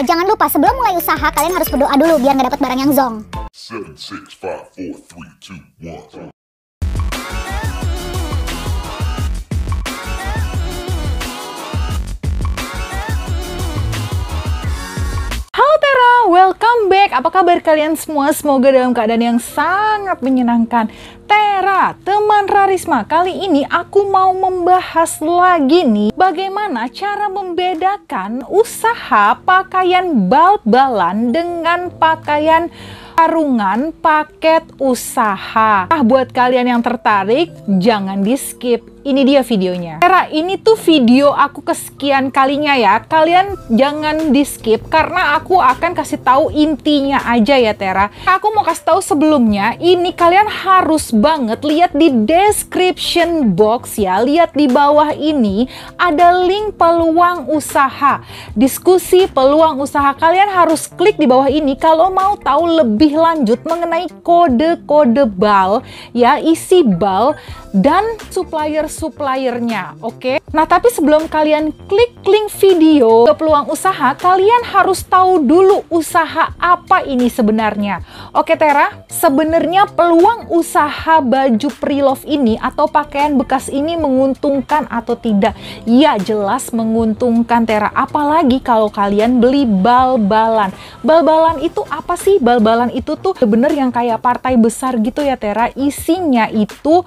usaha, jangan lupa sebelum mulai usaha kalian harus berdoa dulu biar nggak dapat barang yang zong. 7, 6, 5, 4, 3, 2, 1. welcome back. Apa kabar kalian semua? Semoga dalam keadaan yang sangat menyenangkan. Tera, teman Rarisma, kali ini aku mau membahas lagi nih bagaimana cara membedakan usaha pakaian bal-balan dengan pakaian karungan paket usaha. Nah, buat kalian yang tertarik, jangan di skip ini dia videonya. Era ini tuh video aku kesekian kalinya ya. Kalian jangan di skip karena aku akan kasih tahu intinya aja ya Tera. Aku mau kasih tahu sebelumnya, ini kalian harus banget lihat di description box ya. Lihat di bawah ini ada link peluang usaha. Diskusi peluang usaha kalian harus klik di bawah ini kalau mau tahu lebih lanjut mengenai kode-kode BAL ya, isi BAL dan supplier-suppliernya, oke? Okay? Nah, tapi sebelum kalian klik link video ke peluang usaha, kalian harus tahu dulu usaha apa ini sebenarnya. Oke, okay, Tera, sebenarnya peluang usaha baju preloved ini atau pakaian bekas ini menguntungkan atau tidak? Ya, jelas menguntungkan, Tera. Apalagi kalau kalian beli bal-balan. Bal-balan itu apa sih? Bal-balan itu tuh bener yang kayak partai besar gitu ya, Tera. Isinya itu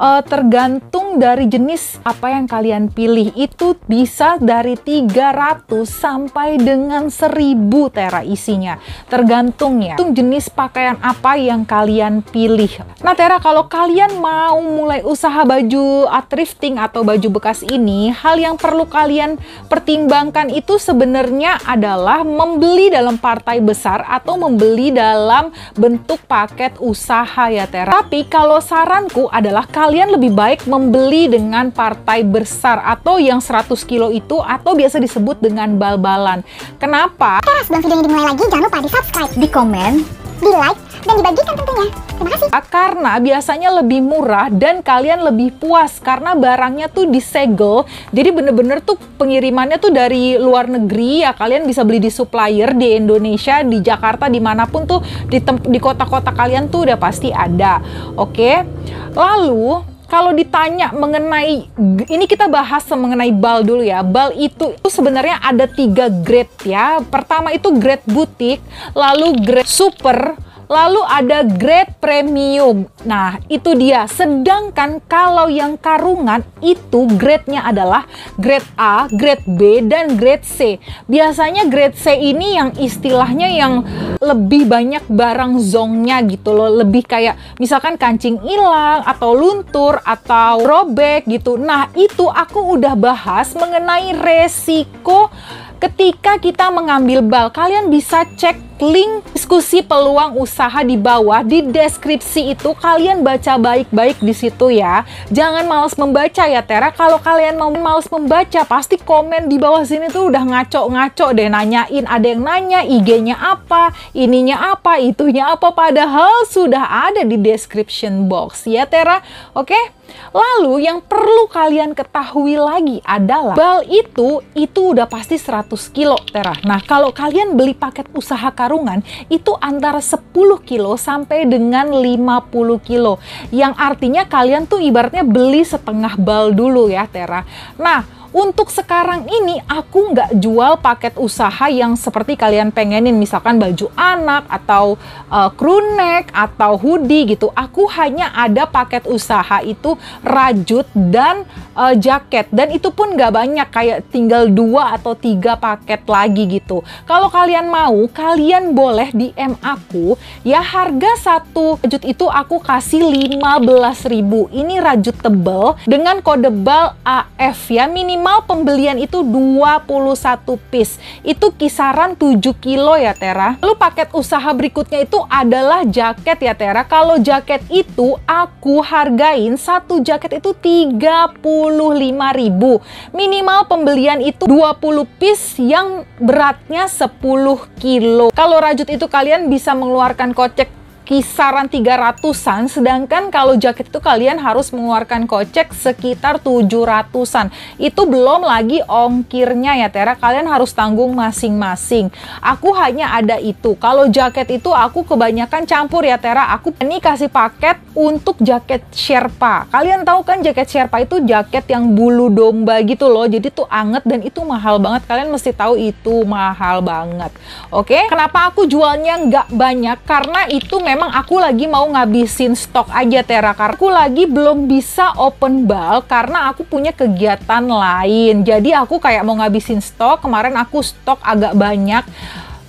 uh, tergantung dari jenis apa yang kalian pilih itu bisa dari 300 sampai dengan 1000 tera isinya tergantung ya jenis pakaian apa yang kalian pilih nah tera kalau kalian mau mulai usaha baju thrifting atau baju bekas ini hal yang perlu kalian pertimbangkan itu sebenarnya adalah membeli dalam partai besar atau membeli dalam bentuk paket usaha ya tera tapi kalau saranku adalah kalian kalian lebih baik membeli dengan partai besar atau yang 100 kilo itu atau biasa disebut dengan bal-balan. Kenapa? Oke, sebelum ini dimulai lagi, jangan lupa di subscribe, di komen, di like, dan dibagikan tentunya. Terima kasih. Ah, karena biasanya lebih murah dan kalian lebih puas karena barangnya tuh disegel. Jadi bener-bener tuh pengirimannya tuh dari luar negeri ya kalian bisa beli di supplier di Indonesia, di Jakarta, dimanapun tuh di di kota-kota kalian tuh udah pasti ada. Oke, lalu kalau ditanya mengenai ini kita bahas mengenai BAL dulu ya. BAL itu, itu sebenarnya ada tiga grade ya. Pertama itu grade butik, lalu grade super, Lalu ada grade premium. Nah, itu dia. Sedangkan kalau yang karungan itu grade-nya adalah grade A, grade B, dan grade C. Biasanya grade C ini yang istilahnya yang lebih banyak barang zongnya gitu loh. Lebih kayak misalkan kancing hilang, atau luntur, atau robek gitu. Nah, itu aku udah bahas mengenai resiko ketika kita mengambil bal. Kalian bisa cek link diskusi peluang usaha di bawah di deskripsi itu kalian baca baik-baik di situ ya. Jangan males membaca ya Tera. Kalau kalian mau males membaca pasti komen di bawah sini tuh udah ngaco-ngaco deh nanyain. Ada yang nanya IG-nya apa, ininya apa, itunya apa padahal sudah ada di description box ya Tera. Oke? Lalu yang perlu kalian ketahui lagi adalah bal itu itu udah pasti 100 kilo Tera. Nah, kalau kalian beli paket usaha kar itu antara 10 kilo sampai dengan 50 kilo. Yang artinya kalian tuh ibaratnya beli setengah bal dulu ya Tera. Nah, untuk sekarang ini aku nggak jual paket usaha yang seperti kalian pengenin misalkan baju anak atau uh, crew neck atau hoodie gitu aku hanya ada paket usaha itu rajut dan uh, jaket dan itu pun nggak banyak kayak tinggal dua atau tiga paket lagi gitu kalau kalian mau kalian boleh DM aku ya harga satu rajut itu aku kasih 15.000 ini rajut tebel dengan kode bal AF ya minimal minimal pembelian itu 21 piece. Itu kisaran 7 kilo ya Tera. Lalu paket usaha berikutnya itu adalah jaket ya Tera. Kalau jaket itu aku hargain satu jaket itu ribu. Minimal pembelian itu 20 piece yang beratnya 10 kilo. Kalau rajut itu kalian bisa mengeluarkan kocek kisaran 300-an sedangkan kalau jaket itu kalian harus mengeluarkan kocek sekitar 700-an itu belum lagi ongkirnya ya Tera kalian harus tanggung masing-masing aku hanya ada itu kalau jaket itu aku kebanyakan campur ya Tera aku ini kasih paket untuk jaket Sherpa kalian tahu kan jaket Sherpa itu jaket yang bulu domba gitu loh jadi tuh anget dan itu mahal banget kalian mesti tahu itu mahal banget oke kenapa aku jualnya nggak banyak karena itu memang Emang aku lagi mau ngabisin stok aja Tera karena aku lagi belum bisa open ball karena aku punya kegiatan lain jadi aku kayak mau ngabisin stok kemarin aku stok agak banyak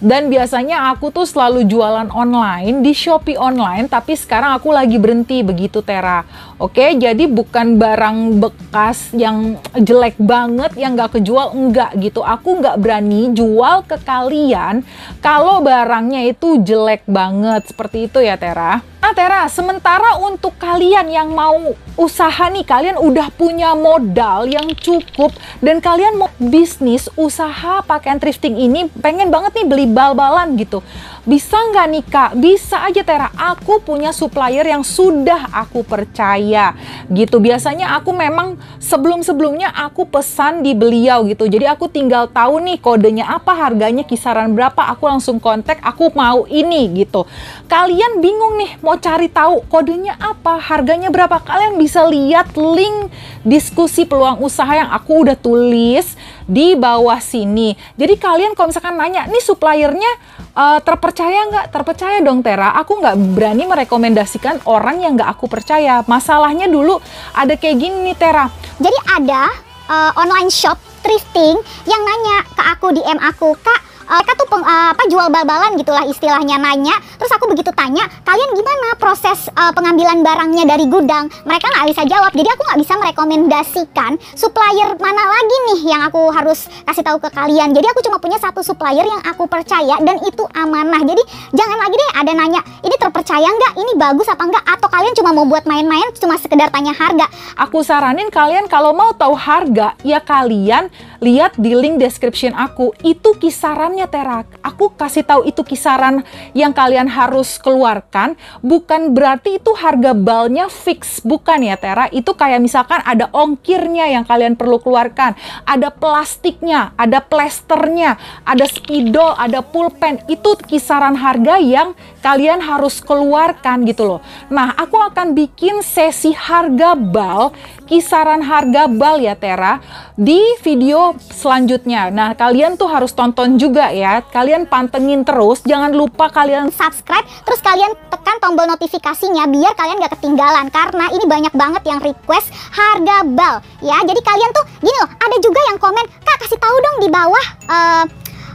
dan biasanya aku tuh selalu jualan online di Shopee online, tapi sekarang aku lagi berhenti begitu Tera. Oke, jadi bukan barang bekas yang jelek banget yang gak kejual enggak gitu. Aku nggak berani jual ke kalian kalau barangnya itu jelek banget seperti itu ya Tera. Ah, Tera, sementara untuk kalian yang mau usaha nih, kalian udah punya modal yang cukup dan kalian mau bisnis, usaha pakaian thrifting ini pengen banget nih beli bal-balan gitu bisa nggak nih kak? Bisa aja Tera, aku punya supplier yang sudah aku percaya gitu. Biasanya aku memang sebelum-sebelumnya aku pesan di beliau gitu. Jadi aku tinggal tahu nih kodenya apa, harganya kisaran berapa, aku langsung kontak, aku mau ini gitu. Kalian bingung nih mau cari tahu kodenya apa, harganya berapa, kalian bisa lihat link diskusi peluang usaha yang aku udah tulis di bawah sini. Jadi kalian kalau misalkan nanya, nih suppliernya uh, terpercaya nggak? Terpercaya dong Tera. Aku nggak berani merekomendasikan orang yang nggak aku percaya. Masalahnya dulu ada kayak gini nih Tera. Jadi ada uh, online shop thrifting yang nanya ke aku DM aku, Kak uh, eh, mereka tuh peng, uh, apa jual bal-balan gitulah istilahnya nanya terus aku begitu tanya kalian gimana proses uh, pengambilan barangnya dari gudang mereka nggak bisa jawab jadi aku nggak bisa merekomendasikan supplier mana lagi nih yang aku harus kasih tahu ke kalian jadi aku cuma punya satu supplier yang aku percaya dan itu amanah jadi jangan lagi deh ada nanya ini terpercaya nggak ini bagus apa nggak atau kalian cuma mau buat main-main cuma sekedar tanya harga aku saranin kalian kalau mau tahu harga ya kalian lihat di link description aku itu kisarannya makanya Terak, aku kasih tahu itu kisaran yang kalian harus keluarkan, bukan berarti itu harga balnya fix, bukan ya Tera. Itu kayak misalkan ada ongkirnya yang kalian perlu keluarkan, ada plastiknya, ada plesternya, ada spidol, ada pulpen. Itu kisaran harga yang kalian harus keluarkan gitu loh. Nah, aku akan bikin sesi harga bal kisaran harga bal ya Tera di video selanjutnya. Nah, kalian tuh harus tonton juga ya. Kalian pantengin terus, jangan lupa kalian subscribe, terus kalian tekan tombol notifikasinya biar kalian gak ketinggalan karena ini banyak banget yang request harga bal ya. Jadi kalian tuh gini loh, ada juga yang komen, "Kak, kasih tahu dong di bawah kode eh,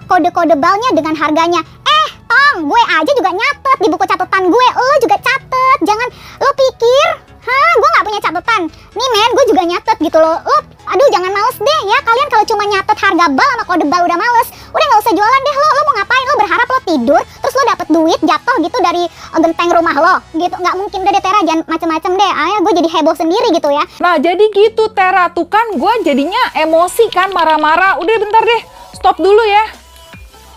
kode-kode balnya dengan harganya." Eh, Tong, gue aja juga nyatet di buku catatan gue. Lo juga catet. Jangan lo pikir hah gue gak punya catatan nih men gue juga nyatet gitu loh lo aduh jangan males deh ya kalian kalau cuma nyatet harga bal sama kode bal udah males udah gak usah jualan deh lo lo mau ngapain lo berharap lo tidur terus lo dapet duit jatuh gitu dari eh, genteng rumah lo gitu gak mungkin deh Tera jangan macem-macem deh ayah gue jadi heboh sendiri gitu ya nah jadi gitu Tera tuh kan gue jadinya emosi kan marah-marah udah bentar deh stop dulu ya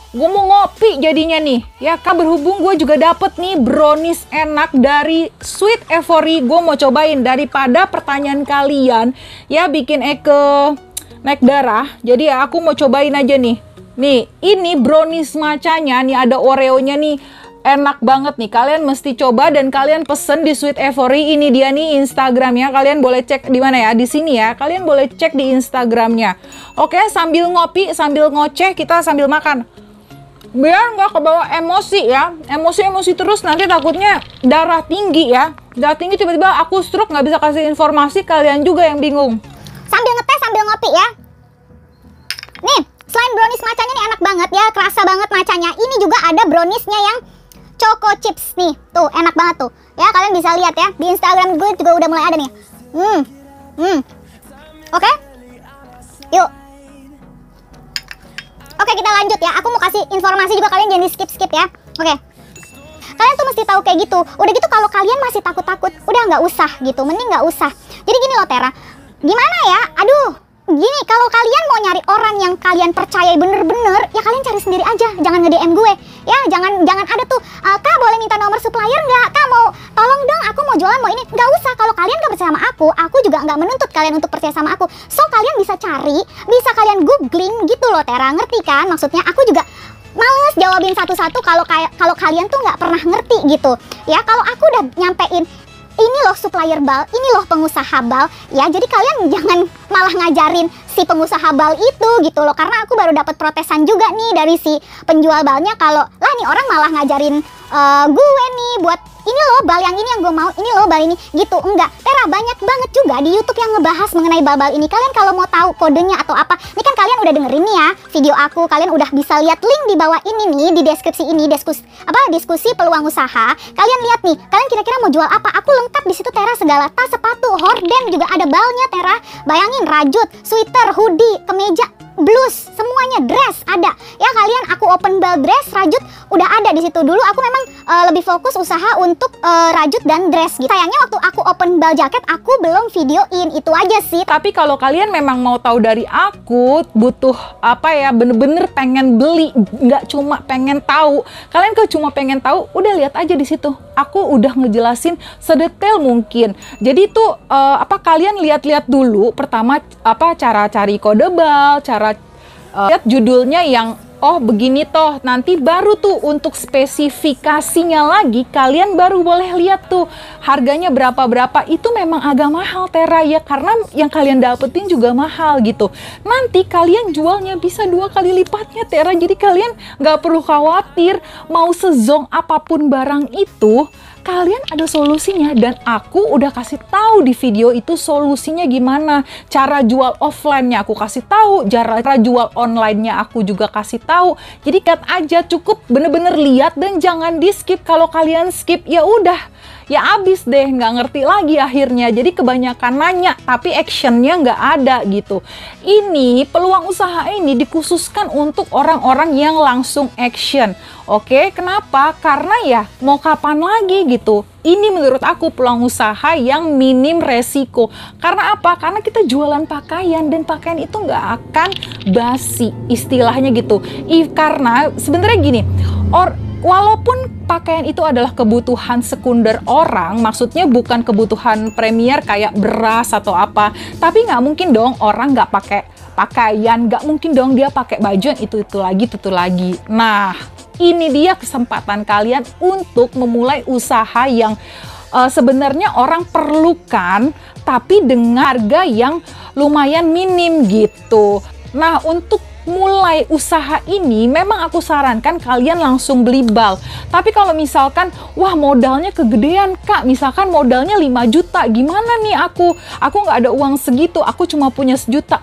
gue mau ngopi jadinya nih ya kak berhubung gue juga dapet nih brownies enak dari sweet Evory gue mau cobain daripada pertanyaan kalian ya bikin Eke naik darah jadi ya aku mau cobain aja nih nih ini brownies macanya nih ada oreonya nih enak banget nih kalian mesti coba dan kalian pesen di Sweet Evory ini dia nih Instagramnya kalian boleh cek di mana ya di sini ya kalian boleh cek di Instagramnya oke sambil ngopi sambil ngoceh kita sambil makan biar nggak kebawa emosi ya emosi emosi terus nanti takutnya darah tinggi ya darah tinggi tiba-tiba aku stroke nggak bisa kasih informasi kalian juga yang bingung sambil ngetes sambil ngopi ya nih selain brownies macanya nih enak banget ya kerasa banget macanya ini juga ada browniesnya yang choco chips nih tuh enak banget tuh ya kalian bisa lihat ya di instagram gue juga udah mulai ada nih hmm hmm oke okay? yuk Oke kita lanjut ya. Aku mau kasih informasi juga kalian jangan di skip skip ya. Oke. Kalian tuh mesti tahu kayak gitu. Udah gitu kalau kalian masih takut takut, udah nggak usah gitu. Mending nggak usah. Jadi gini loh Tera. Gimana ya? Aduh, gini kalau kalian mau nyari orang yang kalian percaya bener-bener ya kalian cari sendiri aja jangan nge DM gue ya jangan jangan ada tuh e, kak boleh minta nomor supplier nggak kak mau tolong dong aku mau jualan mau ini nggak usah kalau kalian nggak percaya sama aku aku juga nggak menuntut kalian untuk percaya sama aku so kalian bisa cari bisa kalian googling gitu loh Tera ngerti kan maksudnya aku juga males jawabin satu-satu kalau kayak kalau kalian tuh nggak pernah ngerti gitu ya kalau aku udah nyampein ini loh supplier bal, ini loh pengusaha bal, ya. Jadi kalian jangan malah ngajarin si pengusaha bal itu gitu loh, karena aku baru dapat protesan juga nih dari si penjual balnya kalau nih orang malah ngajarin uh, gue nih buat ini loh bal yang ini yang gue mau ini loh bal ini gitu enggak Tera banyak banget juga di YouTube yang ngebahas mengenai bal-bal ini kalian kalau mau tahu kodenya atau apa ini kan kalian udah dengerin nih ya video aku kalian udah bisa lihat link di bawah ini nih di deskripsi ini diskus apa diskusi peluang usaha kalian lihat nih kalian kira-kira mau jual apa aku lengkap di situ Tera segala tas sepatu horden juga ada balnya Tera bayangin rajut sweater hoodie kemeja blus semuanya dress ada ya kalian aku open bell dress rajut udah ada di situ dulu aku memang uh, lebih fokus usaha untuk uh, rajut dan dress gitu sayangnya waktu aku open bell jaket aku belum videoin itu aja sih tapi kalau kalian memang mau tahu dari aku butuh apa ya bener-bener pengen beli nggak cuma pengen tahu kalian kalau cuma pengen tahu udah lihat aja di situ aku udah ngejelasin sedetail mungkin. Jadi itu uh, eh, apa kalian lihat-lihat dulu pertama apa cara cari kode bal, cara uh, lihat judulnya yang oh begini toh nanti baru tuh untuk spesifikasinya lagi kalian baru boleh lihat tuh harganya berapa berapa itu memang agak mahal Tera ya karena yang kalian dapetin juga mahal gitu nanti kalian jualnya bisa dua kali lipatnya Tera jadi kalian nggak perlu khawatir mau sezong apapun barang itu kalian ada solusinya dan aku udah kasih tahu di video itu solusinya gimana. Cara jual offline-nya aku kasih tahu, cara jual online-nya aku juga kasih tahu. Jadi cut aja cukup bener-bener lihat dan jangan di skip. Kalau kalian skip ya udah ya abis deh nggak ngerti lagi akhirnya jadi kebanyakan nanya tapi actionnya nggak ada gitu ini peluang usaha ini dikhususkan untuk orang-orang yang langsung action oke kenapa karena ya mau kapan lagi gitu itu. Ini menurut aku peluang usaha yang minim resiko. Karena apa? Karena kita jualan pakaian dan pakaian itu nggak akan basi istilahnya gitu. I, karena sebenarnya gini, or walaupun pakaian itu adalah kebutuhan sekunder orang, maksudnya bukan kebutuhan premier kayak beras atau apa, tapi nggak mungkin dong orang nggak pakai pakaian, nggak mungkin dong dia pakai baju yang itu itu lagi, itu, itu lagi. Nah, ini dia kesempatan kalian untuk memulai usaha yang uh, sebenarnya orang perlukan tapi dengan harga yang lumayan minim gitu. Nah, untuk mulai usaha ini memang aku sarankan kalian langsung beli bal. Tapi kalau misalkan wah modalnya kegedean kak, misalkan modalnya 5 juta, gimana nih aku? Aku nggak ada uang segitu, aku cuma punya sejuta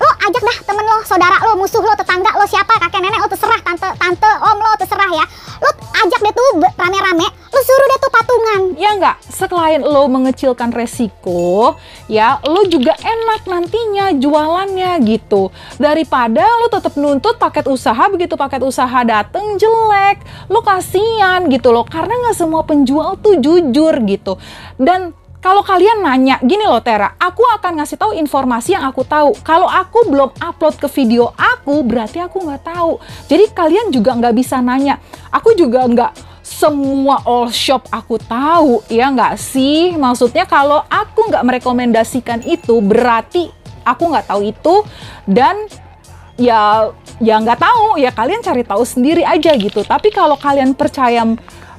lo ajak dah temen lo, saudara lo, musuh lo, tetangga lo, siapa, kakek nenek lo terserah, tante, tante, om lo terserah ya. Lo ajak deh tuh rame-rame, lo suruh deh tuh patungan. Ya enggak, selain lo mengecilkan resiko, ya lo juga enak nantinya jualannya gitu. Daripada lo tetap nuntut paket usaha, begitu paket usaha dateng jelek, lo kasihan gitu loh. Karena nggak semua penjual tuh jujur gitu. Dan kalau kalian nanya, gini loh Tera, aku akan ngasih tahu informasi yang aku tahu. Kalau aku belum upload ke video aku, berarti aku nggak tahu. Jadi kalian juga nggak bisa nanya. Aku juga nggak semua all shop aku tahu, ya nggak sih? Maksudnya kalau aku nggak merekomendasikan itu, berarti aku nggak tahu itu dan ya ya nggak tahu ya kalian cari tahu sendiri aja gitu tapi kalau kalian percaya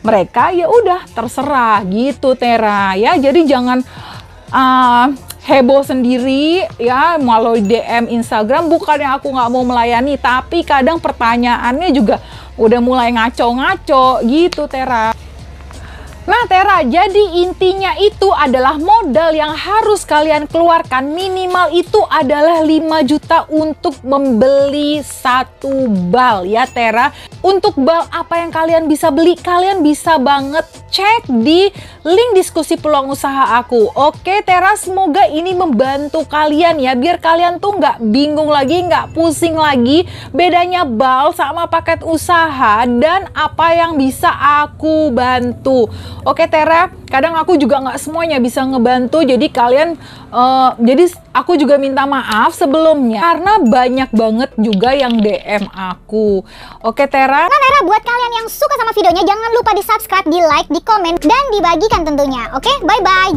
mereka ya udah terserah gitu Tera ya jadi jangan uh, heboh sendiri ya malu DM Instagram bukannya aku nggak mau melayani tapi kadang pertanyaannya juga udah mulai ngaco-ngaco gitu Tera Nah Tera, jadi intinya itu adalah modal yang harus kalian keluarkan minimal itu adalah 5 juta untuk membeli satu bal ya Tera. Untuk bal apa yang kalian bisa beli, kalian bisa banget cek di link diskusi peluang usaha aku. Oke Tera, semoga ini membantu kalian ya biar kalian tuh nggak bingung lagi, nggak pusing lagi bedanya bal sama paket usaha dan apa yang bisa aku bantu oke Tera kadang aku juga nggak semuanya bisa ngebantu jadi kalian uh, jadi aku juga minta maaf sebelumnya karena banyak banget juga yang DM aku oke Tera. Tera nah, Tera buat kalian yang suka sama videonya jangan lupa di subscribe di like di komen dan dibagikan tentunya oke bye bye